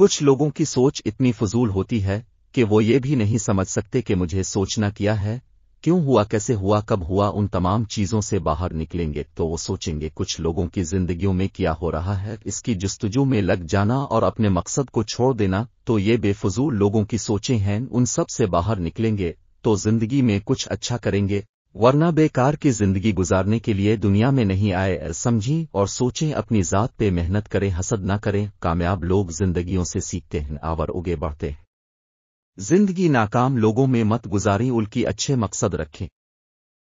कुछ लोगों की सोच इतनी फजूल होती है कि वो ये भी नहीं समझ सकते कि मुझे सोचना किया है क्यों हुआ कैसे हुआ कब हुआ उन तमाम चीज़ों से बाहर निकलेंगे तो वो सोचेंगे कुछ लोगों की जिंदगियों में क्या हो रहा है इसकी जस्तजू में लग जाना और अपने मकसद को छोड़ देना तो ये बेफजूल लोगों की सोचें हैं उन सब से बाहर निकलेंगे तो जिंदगी में कुछ अच्छा करेंगे वरना बेकार की जिंदगी गुजारने के लिए दुनिया में नहीं आए समझें और सोचें अपनी ज़ात पे मेहनत करें हसद ना करें कामयाब लोग जिंदगियों से सीखते हैं आवर उगे बढ़ते हैं जिंदगी नाकाम लोगों में मत गुजारें उल्की अच्छे मकसद रखें